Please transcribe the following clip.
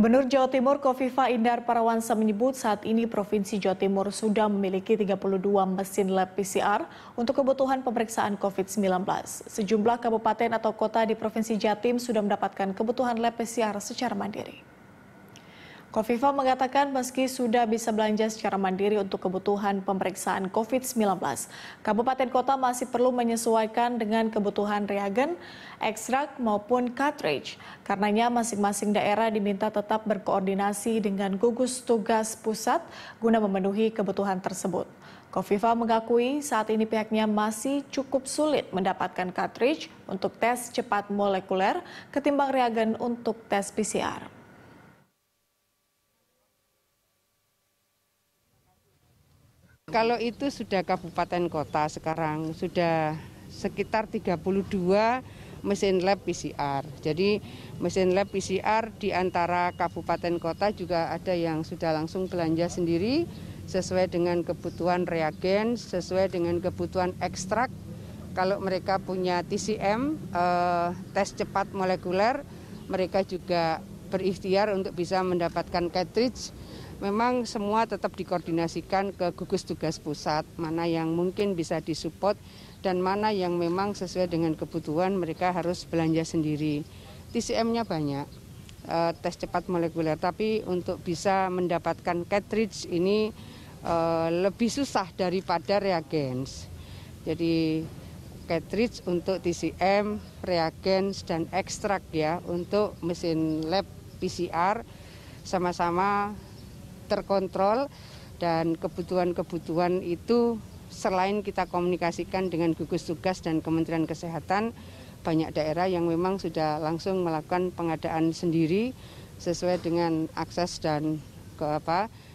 Gubernur Jawa Timur Kofifa Indar Parawansa menyebut saat ini Provinsi Jawa Timur sudah memiliki 32 mesin lab PCR untuk kebutuhan pemeriksaan COVID-19. Sejumlah kabupaten atau kota di Provinsi Jatim sudah mendapatkan kebutuhan lab PCR secara mandiri. Kofifa mengatakan meski sudah bisa belanja secara mandiri untuk kebutuhan pemeriksaan COVID-19, kabupaten kota masih perlu menyesuaikan dengan kebutuhan reagen, ekstrak maupun cartridge. Karenanya masing-masing daerah diminta tetap berkoordinasi dengan gugus tugas pusat guna memenuhi kebutuhan tersebut. Kofifa mengakui saat ini pihaknya masih cukup sulit mendapatkan cartridge untuk tes cepat molekuler ketimbang reagen untuk tes PCR. Gitu. Kalau itu sudah kabupaten kota sekarang, sudah sekitar 32 mesin lab PCR. Jadi mesin lab PCR di antara kabupaten kota juga ada yang sudah langsung belanja sendiri sesuai dengan kebutuhan reagen, sesuai dengan kebutuhan ekstrak. Kalau mereka punya TCM, eh, tes cepat molekuler, mereka juga berikhtiar untuk bisa mendapatkan cartridge memang semua tetap dikoordinasikan ke gugus tugas pusat, mana yang mungkin bisa disupport dan mana yang memang sesuai dengan kebutuhan mereka harus belanja sendiri. TCM-nya banyak, eh, tes cepat molekuler, tapi untuk bisa mendapatkan cartridge ini eh, lebih susah daripada reagens. Jadi cartridge untuk TCM, reagens, dan ekstrak ya untuk mesin lab PCR sama-sama terkontrol dan kebutuhan-kebutuhan itu selain kita komunikasikan dengan gugus tugas dan Kementerian Kesehatan, banyak daerah yang memang sudah langsung melakukan pengadaan sendiri sesuai dengan akses dan ke apa